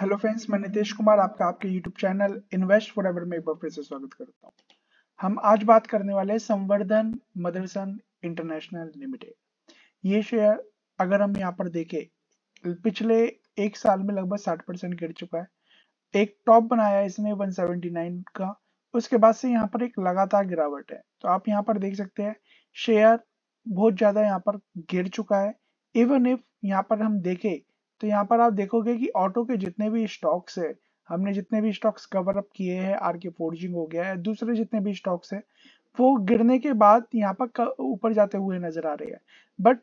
hello friends मैं नितेश कुमार आपका आपके YouTube channel invest forever में एक बार फिर से स्वागत करता हूं हम आज बात करने वाले संवर्धन मदरसन इंटरनेशनल लिमिटेड ये शेयर अगर हम यहां पर देखें पिछले एक साल में लगभग 60 परसेंट गिर चुका है एक टॉप बनाया इसने 179 का उसके बाद से यहाँ पर एक लगातार गिरावट है तो आप यहाँ पर देख सकते हैं शेयर बहुत ज्यादा यहाँ पर गिर चुका है इवन इफ यहाँ पर हम देखें तो यहाँ पर आप देखोगे कि ऑटो के जितने भी स्टॉक्स है हमने जितने भी स्टॉक्स कवर अप किए हैं आर के फोर्जिंग हो गया है दूसरे जितने भी स्टॉक्स है वो गिरने के बाद यहाँ पर ऊपर जाते हुए नजर आ रहे हैं बट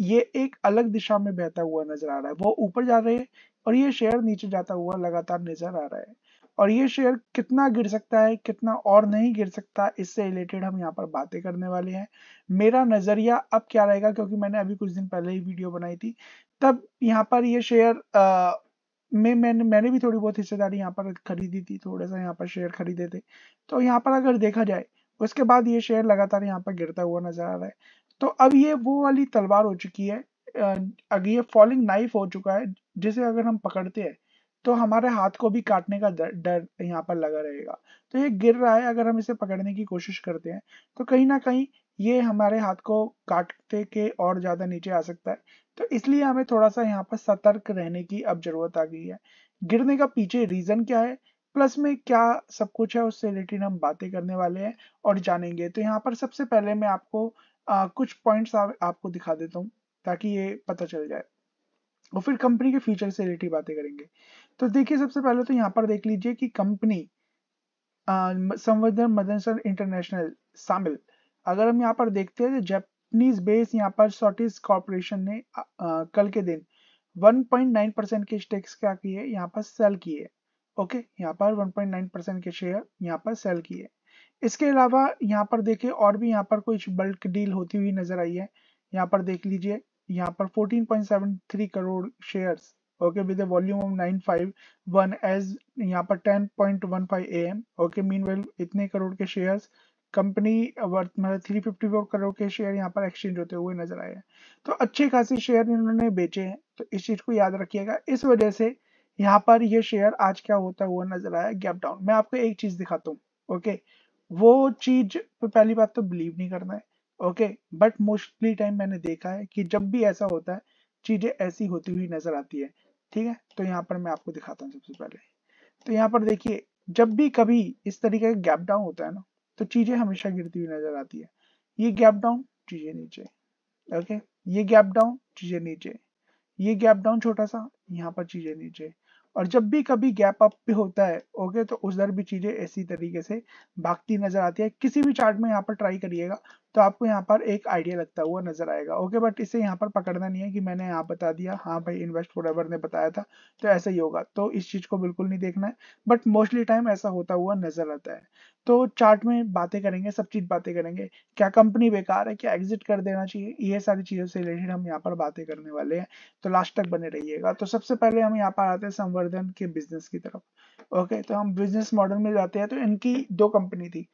ये एक अलग दिशा में बहता हुआ नजर आ रहा है वो ऊपर जा रहे हैं और ये शेयर नीचे जाता हुआ लगातार नजर आ रहा है और ये शेयर कितना गिर सकता है कितना और नहीं गिर सकता इससे रिलेटेड हम यहाँ पर बातें करने वाले हैं मेरा नज़रिया अब क्या रहेगा क्योंकि मैंने अभी कुछ दिन पहले ही वीडियो बनाई थी तब यहाँ पर ये शेयर आ, में मैंने मैंने भी थोड़ी बहुत हिस्सेदारी यहाँ पर खरीदी थी थोड़ा सा यहाँ पर शेयर खरीदे थे तो यहाँ पर अगर देखा जाए उसके बाद ये शेयर लगातार यहाँ पर गिरता हुआ नजर आ रहा है तो अब ये वो वाली तलवार हो चुकी है अगर ये फॉलिंग नाइफ हो चुका है जिसे अगर हम पकड़ते हैं तो हमारे हाथ को भी काटने का डर यहाँ पर लगा रहेगा तो ये गिर रहा है अगर हम इसे पकड़ने की कोशिश करते हैं तो कहीं ना कहीं ये हमारे हाथ को काटते के और ज़्यादा नीचे आ सकता है तो इसलिए हमें थोड़ा सा यहाँ पर सतर्क रहने की अब जरूरत आ गई है गिरने का पीछे रीजन क्या है प्लस में क्या सब कुछ है उससे रिलेटेड हम बातें करने वाले हैं और जानेंगे तो यहाँ पर सबसे पहले मैं आपको आ, कुछ पॉइंट्स आप, आपको दिखा देता हूँ ताकि ये पता चल जाए और फिर कंपनी के फ्यूचर से रिलेटेड बातें करेंगे तो देखिए सबसे पहले तो यहाँ पर देख लीजिए कि कंपनी संवर्धन मदनसर इंटरनेशनल शामिल अगर हम यहाँ पर देखते हैं तो जब कंपनीज बेस यहाँ पर शॉर्टिस कॉर्पोरेशन ने आ, आ, कल के दिन 1.9 परसेंट के स्टेक्स क्या किए यहाँ पर सेल किए ओके यहाँ पर 1.9 परसेंट के शेयर यहाँ पर सेल किए इसके अलावा यहाँ पर देखे और भी यहाँ पर कुछ बल्क डील होती हुई नजर आई है यहाँ पर देख लीजिए यहाँ पर 14.73 crore shares okay with volume of 951 as यहाँ पर 10.15 एम ओके मीनवेल इतने करोड़ के शेयर्स कंपनी वर्थ मतलब थ्री फिफ्टी फोर करोड़ के शेयर यहाँ पर एक्सचेंज होते हुए नजर आए हैं तो अच्छे खासे शेयर इन्होंने बेचे हैं तो इस चीज को याद रखिएगा इस वजह से यहाँ पर ये शेयर आज क्या होता हुआ नजर आया गैप डाउन मैं आपको एक चीज दिखाता हूँ ओके वो चीज पे पहली बात तो बिलीव नहीं करना है ओके बट मोस्टली टाइम मैंने देखा है कि जब भी ऐसा होता है चीजें ऐसी होती हुई नजर आती है ठीक है तो यहाँ पर मैं आपको दिखाता हूँ सबसे पहले तो यहाँ पर देखिए जब भी कभी इस तरीके का गैप डाउन होता है ना तो चीजें हमेशा गिरती हुई नजर आती है ये गैप डाउन चीजें नीचे ओके ये गैप डाउन चीजें नीचे ये गैप डाउन छोटा सा यहाँ पर चीजें नीचे और जब भी कभी गैप अप भी होता है ओके तो उधर भी चीजें ऐसी तरीके से भागती नजर आती है किसी भी चार्ट में यहाँ पर ट्राई करिएगा तो आपको यहाँ पर एक आइडिया लगता हुआ नजर आएगा ओके बट इसे यहाँ पर पकड़ना नहीं है कि मैंने यहाँ बता दिया हाँ भाई इन्वेस्ट फॉर ने बताया था तो ऐसा ही होगा तो इस चीज को बिल्कुल नहीं देखना है बट मोस्टली टाइम ऐसा होता हुआ नजर आता है तो चार्ट में बातें करेंगे सब चीज बातें करेंगे क्या कंपनी बेकार है क्या एग्जिट कर देना चाहिए ये सारी चीजों से रिलेटेड हम यहाँ पर बातें करने वाले हैं तो लास्ट तक बने रहिएगा तो सबसे पहले हम यहाँ पर आते हैं संवर्धन के बिजनेस की तरफ ओके तो हम बिजनेस मॉडल में जाते हैं तो इनकी दो कंपनी थी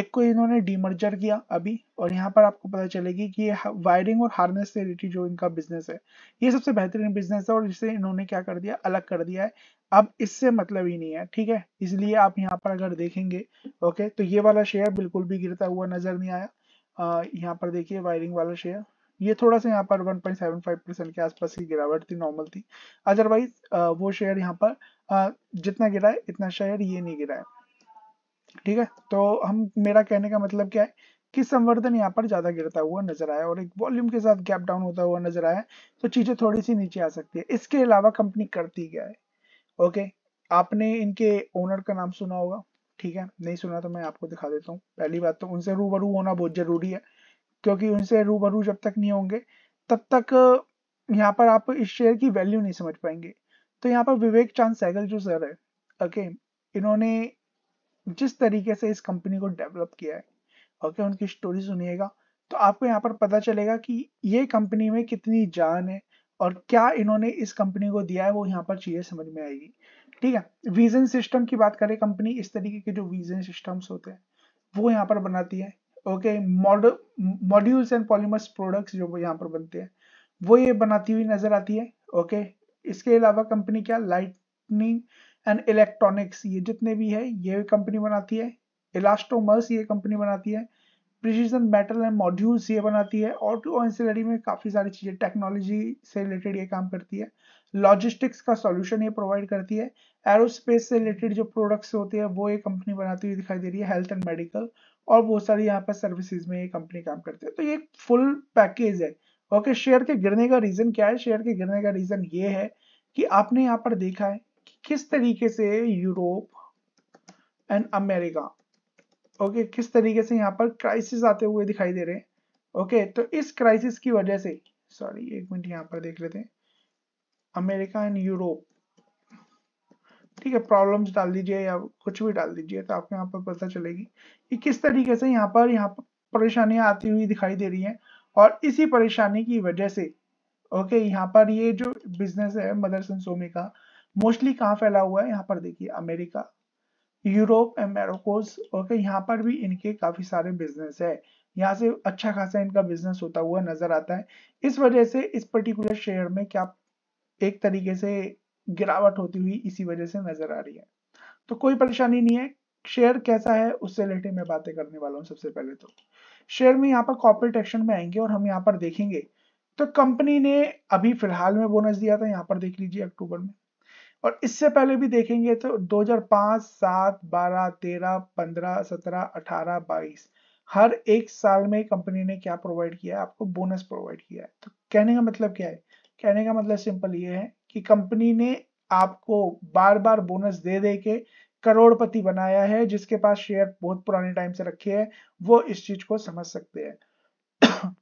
एक को इन्होंने डीमर्जर किया अभी और यहाँ पर आपको पता चलेगी कि ये वायरिंग और हार्नेस से रिलेटेड जो इनका बिजनेस है ये सबसे बेहतरीन बिजनेस है और इसे इन्होंने क्या कर दिया अलग कर दिया है अब इससे मतलब ही नहीं है ठीक है इसलिए आप यहाँ पर अगर देखेंगे ओके तो ये वाला शेयर बिल्कुल भी गिरता हुआ नजर नहीं आया यहाँ पर देखिए वायरिंग वाला शेयर ये थोड़ा सा यहाँ पर 1.75 परसेंट के आसपास की गिरावट थी नॉर्मल थी अदरवाइज वो शेयर यहाँ पर जितना गिरा है इतना शेयर ये नहीं गिरा है ठीक है तो हम मेरा कहने का मतलब क्या है कि संवर्धन यहाँ पर ज्यादा गिरता हुआ नजर आया और एक वॉल्यूम के साथ गैप डाउन होता हुआ नजर आया तो चीजें थोड़ी सी नीचे आ सकती है इसके अलावा कंपनी करती क्या है ओके आपने इनके ओनर का नाम सुना होगा ठीक है नहीं सुना तो मैं आपको दिखा देता हूँ पहली बात तो उनसे रूबरू होना बहुत जरूरी है क्योंकि उनसे रूबरू जब तक नहीं होंगे तब तक यहाँ पर आप इस शेयर की वैल्यू नहीं समझ पाएंगे तो यहाँ पर विवेक चांद सैगल जो सर है ओके इन्होंने जिस तरीके से इस कंपनी को डेवलप किया है ओके उनकी स्टोरी सुनिएगा तो आपको यहाँ पर पता चलेगा कि ये कंपनी में कितनी जान है और क्या इन्होंने इस कंपनी को दिया है वो यहाँ पर चीजें समझ में आएगी ठीक है विजन सिस्टम की बात करें कंपनी इस तरीके के जो विजन सिस्टम्स होते हैं वो यहाँ पर बनाती है okay modules and polymers products जो यहाँ पर बनते हैं वो ये बनाती हुई नजर आती है ओके इसके अलावा कंपनी क्या लाइटनिंग एंड इलेक्ट्रॉनिक्स ये जितने भी है ये कंपनी बनाती है इलास्टोमर्स ये कंपनी बनाती है प्रिसीजन मेटल एंड मॉड्यूल्स ये बनाती है और टू ऑनसिलरी में काफ़ी सारी चीज़ें टेक्नोलॉजी से रिलेटेड ये काम करती है लॉजिस्टिक्स का सॉल्यूशन ये प्रोवाइड करती है एरोस्पेस से रिलेटेड जो प्रोडक्ट्स होते हैं वो ये कंपनी बनाती हुई दिखाई दे रही है हेल्थ एंड मेडिकल और बहुत सारी यहाँ पर सर्विसेज में ये कंपनी काम करती है तो ये फुल पैकेज है ओके okay, शेयर के गिरने का रीज़न क्या है शेयर के गिरने का रीज़न ये है कि आपने यहाँ पर देखा है कि किस तरीके से यूरोप एंड अमेरिका ओके किस तरीके से यहाँ पर क्राइसिस आते हुए दिखाई दे रहे हैं ओके तो इस क्राइसिस की वजह से सॉरी एक मिनट यहाँ पर देख लेते हैं अमेरिका एंड यूरोप ठीक है प्रॉब्लम्स डाल दीजिए या कुछ भी डाल दीजिए तो आपको यहाँ पर पता चलेगी कि किस तरीके से यहाँ पर यहाँ पर परेशानियां आती हुई दिखाई दे रही हैं और इसी परेशानी की वजह से ओके यहाँ पर ये जो बिजनेस है मदरसन सोमी का मोस्टली कहाँ फैला हुआ है यहाँ पर देखिए America Europe and Morocco okay यहाँ पर भी इनके काफी सारे बिजनेस है यहाँ से अच्छा खासा इनका बिजनेस होता हुआ नजर आता है इस वजह से इस पर्टिकुलर शेयर में क्या एक तरीके से गिरावट होती हुई इसी वजह से नजर आ रही है तो कोई परेशानी नहीं है शेयर कैसा है उससे रिलेटेड मैं बातें करने वाला हूँ सबसे पहले तो शेयर में यहाँ पर कॉर्पोरेट एक्शन में आएंगे और हम यहाँ पर देखेंगे तो कंपनी ने अभी फिलहाल में बोनस दिया था यहाँ पर देख लीजिए अक्टूबर में और इससे पहले भी देखेंगे तो 2005, 7, 12, 13, 15, 17, 18, 22 हर एक साल में कंपनी ने क्या प्रोवाइड किया आपको बोनस प्रोवाइड किया है तो कहने का मतलब क्या है कहने का मतलब सिंपल ये है कि कंपनी ने आपको बार बार बोनस दे दे के करोड़पति बनाया है जिसके पास शेयर बहुत पुराने टाइम से रखे हैं वो इस चीज को समझ सकते हैं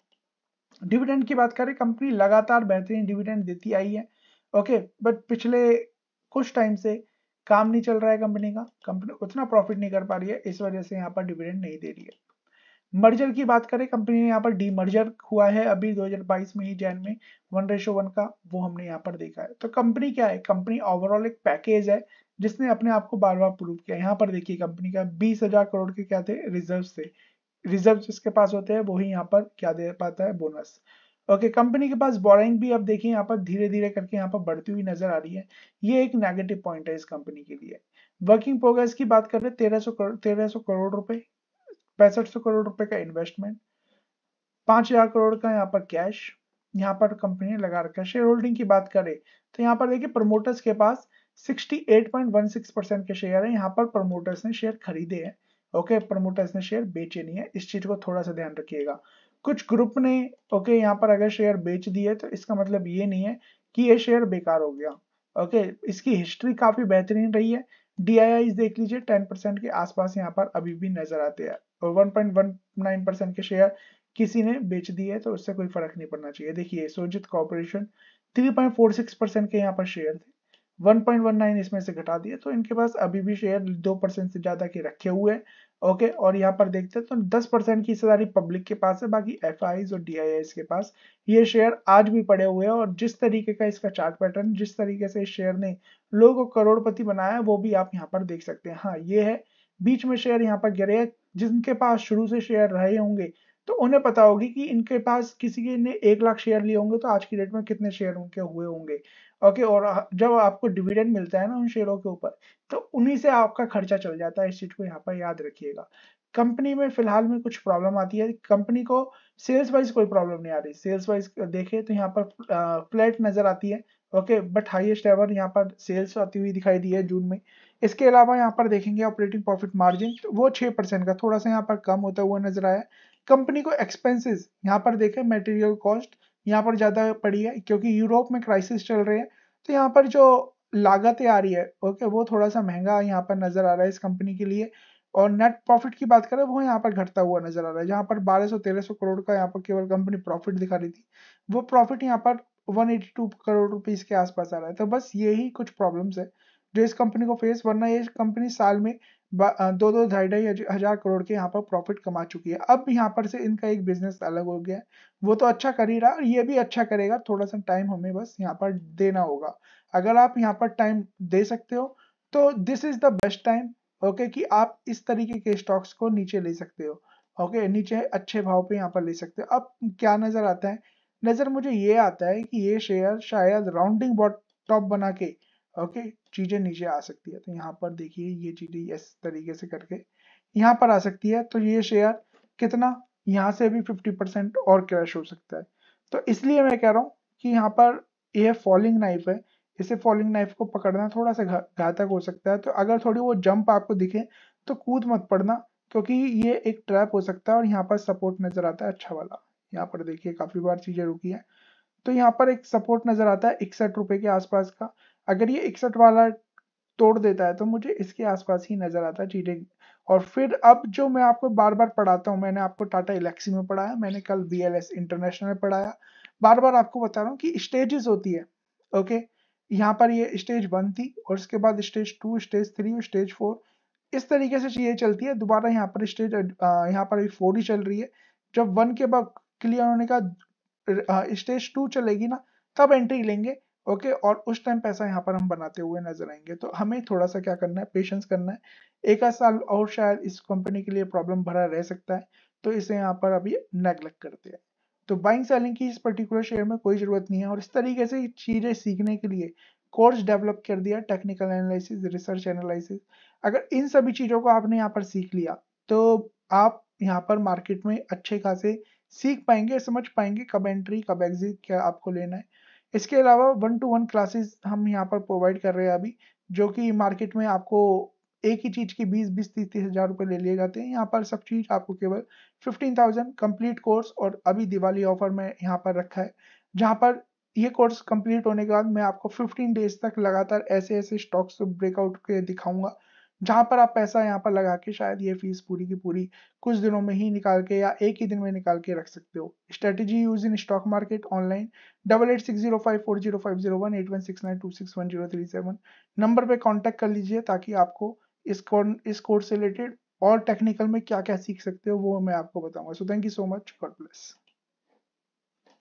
डिविडेंड की बात करें कंपनी लगातार बेहतरीन डिविडेंड देती आई है ओके बट पिछले कुछ टाइम से काम नहीं चल रहा है कंपनी का कंपनी उतना प्रॉफिट नहीं कर पा रही है इस वजह से यहाँ पर डिविडेंड नहीं दे रही है मर्जर की बात करें कंपनी ने यहाँ पर डी मर्जर हुआ है अभी 2022 में ही जैन में वन रेशो वन का वो हमने यहाँ पर देखा है तो कंपनी क्या है कंपनी ओवरऑल एक पैकेज है जिसने अपने आप को बार बार प्रूव किया यहाँ पर देखिए कंपनी का बीस हजार करोड़ के क्या थे रिजर्व थे रिजर्व जिसके पास होते हैं वो ही यहाँ पर क्या दे पाता है बोनस ओके okay, कंपनी के पास बोराइंग भी आप देखिए यहाँ पर धीरे धीरे करके यहाँ पर बढ़ती हुई नजर आ रही है ये एक नेगेटिव पॉइंट है इस कंपनी के लिए वर्किंग प्रोग्रेस की बात कर रहे हैं तेरह सौ तेरह सौ करोड़ रुपए पैंसठ सौ करोड़ रुपए का इन्वेस्टमेंट पांच हजार करोड़ का यहाँ पर कैश यहाँ पर कंपनी ने लगा रखा शेयर होल्डिंग की बात करें तो यहाँ पर देखिए प्रमोटर्स के पास 68.16 परसेंट के शेयर है यहाँ पर प्रमोटर्स ने शेयर खरीदे हैं ओके प्रमोटर्स ने शेयर बेचे नहीं है इस चीज को थोड़ा सा ध्यान रखिएगा कुछ ग्रुप ने ओके यहाँ पर अगर शेयर बेच दिए तो इसका मतलब ये नहीं है कि ये शेयर बेकार हो गया ओके इसकी हिस्ट्री काफी बेहतरीन रही है डी देख लीजिए टेन परसेंट के आसपास यहाँ पर अभी भी नजर आते हैं और one point one nine percent के शेयर किसी ने बेच दिए तो उससे कोई फर्क नहीं पड़ना चाहिए देखिए सोजित कॉर्पोरेशन सिक्स परसेंट के यहाँ पर शेयर थे 1.19 इसमें से घटा दिए तो इनके पास अभी भी शेयर दो परसेंट से ज्यादा के रखे हुए हैं ओके और यहाँ पर देखते हैं तो 10 परसेंट की हिस्सेदारी पब्लिक के पास है बाकी एफ और डी के पास ये शेयर आज भी पड़े हुए हैं और जिस तरीके का इसका चार्ट पैटर्न जिस तरीके से इस शेयर ने लोगों को करोड़पति बनाया वो भी आप यहाँ पर देख सकते हैं हाँ ये है बीच में शेयर यहाँ पर गिरे जिनके पास शुरू से शेयर रहे होंगे तो उन्हें पता होगी कि इनके पास किसी के ने एक लाख शेयर लिए होंगे तो आज की डेट में कितने शेयर उनके हुए होंगे ओके और जब आपको डिविडेंड मिलता है ना उन शेयरों के ऊपर तो उन्हीं से आपका खर्चा चल जाता है इस चीज को यहाँ पर याद रखिएगा कंपनी में फिलहाल में कुछ प्रॉब्लम आती है कंपनी को सेल्स वाइज कोई प्रॉब्लम नहीं आ रही सेल्स वाइज देखें तो यहाँ पर फ्लैट नजर आती है ओके बट हाइएस्ट एवर यहाँ पर सेल्स आती हुई दिखाई दी है जून में इसके अलावा यहाँ पर देखेंगे ऑपरेटिंग प्रॉफिट मार्जिन वो छह परसेंट का थोड़ा सा यहाँ पर कम होता हुआ नजर आया कंपनी को एक्सपेंसेस यहाँ पर देखें मटेरियल कॉस्ट यहाँ पर ज़्यादा पड़ी है क्योंकि यूरोप में क्राइसिस चल रहे हैं तो यहाँ पर जो लागतें आ रही है ओके वो थोड़ा सा महंगा यहाँ पर नज़र आ रहा है इस कंपनी के लिए और नेट प्रॉफिट की बात करें वो यहाँ पर घटता हुआ नजर आ रहा है जहाँ पर 1200-1300 करोड़ का यहाँ पर केवल कंपनी प्रॉफिट दिखा रही थी वो प्रॉफिट यहाँ पर 182 करोड़ रुपीज के आसपास आ रहा है तो बस यही कुछ प्रॉब्लम्स है जो इस कंपनी को फेस वरना ये कंपनी साल में दो दो ढाई ढाई हजार करोड़ के यहाँ पर प्रॉफिट कमा चुकी है अब यहाँ पर से इनका एक बिजनेस अलग हो गया है वो तो अच्छा कर ही रहा और ये भी अच्छा करेगा थोड़ा सा टाइम हमें बस यहाँ पर देना होगा अगर आप यहाँ पर टाइम दे सकते हो तो this is the best time okay कि आप इस तरीके के स्टॉक्स को नीचे ले सकते हो ओके नीचे अच्छे भाव पे यहाँ पर ले सकते हो अब क्या नजर आता है नजर मुझे ये आता है कि ये शेयर शायद राउंडिंग बॉट टॉप बना के ओके चीजें नीचे आ सकती है तो यहाँ पर देखिए ये चीजें इस तरीके से करके यहाँ पर आ सकती है तो ये शेयर कितना यहाँ से भी 50% और क्रैश हो सकता है तो इसलिए मैं कह रहा हूँ कि यहाँ पर यह फॉलिंग नाइफ है इसे फॉलिंग नाइफ को पकड़ना थोड़ा सा घातक हो सकता है तो अगर थोड़ी वो जंप आपको दिखे तो कूद मत पड़ना क्योंकि ये एक ट्रैप हो सकता है और यहाँ पर सपोर्ट नजर आता है अच्छा वाला यहाँ पर देखिए काफी बार चीजें रुकी है तो यहाँ पर एक सपोर्ट नजर आता है इकसठ रुपए के आसपास का अगर ये इकसठ वाला तोड़ देता है तो मुझे इसके आसपास ही नजर आता है चीटिंग और फिर अब जो मैं आपको बार बार पढ़ाता हूँ मैंने आपको टाटा इलेक्सी में पढ़ाया मैंने कल बी इंटरनेशनल में पढ़ाया बार बार आपको बता रहा हूँ कि स्टेजेस होती है ओके यहाँ पर ये स्टेज वन थी और उसके बाद stage two stage three stage four इस तरीके से ये चलती है दोबारा यहाँ पर स्टेज यहाँ पर फोर ही चल रही है जब वन के बाद क्लियर होने का स्टेज टू चलेगी ना तब एंट्री लेंगे ओके okay, और उस टाइम पैसा यहाँ पर हम बनाते हुए नजर आएंगे तो हमें थोड़ा सा क्या करना है पेशेंस करना है एक आध साल और शायद इस कंपनी के लिए प्रॉब्लम भरा रह सकता है तो इसे यहाँ पर अभी नेग्लेक्ट करते हैं तो बाइंग सेलिंग की इस पर्टिकुलर शेयर में कोई जरूरत नहीं है और इस तरीके से चीजें सीखने के लिए कोर्स डेवलप कर दिया टेक्निकल एनालिसिस रिसर्च एनालिसिस अगर इन सभी चीजों को आपने यहाँ पर सीख लिया तो आप यहाँ पर मार्केट में अच्छे खासे सीख पाएंगे समझ पाएंगे कब एंट्री कब एग्जिट क्या आपको लेना है इसके अलावा वन टू वन क्लासेस हम यहाँ पर प्रोवाइड कर रहे हैं अभी जो कि मार्केट में आपको एक ही चीज़ की बीस बीस तीस तीस हज़ार रुपए ले लिए जाते हैं यहाँ पर सब चीज़ आपको केवल फिफ्टीन थाउजेंड कम्प्लीट कोर्स और अभी दिवाली ऑफर में यहाँ पर रखा है जहाँ पर ये कोर्स कंप्लीट होने के बाद मैं आपको फिफ्टीन डेज तक लगातार ऐसे ऐसे स्टॉक्स ब्रेकआउट के दिखाऊंगा जहां पर आप पैसा यहाँ पर लगा के शायद ये फीस पूरी की पूरी कुछ दिनों में ही निकाल के या एक ही दिन में निकाल के रख सकते हो strategy use in stock market online double eight six zero five four zero five zero one eight one six nine two six one zero three seven number पर कॉन्टेक्ट कर लीजिए ताकि आपको इस कोर्स इस कोर्स से रिलेटेड और technical में क्या क्या सीख सकते हो वो मैं आपको बताऊंगा so thank you so much God bless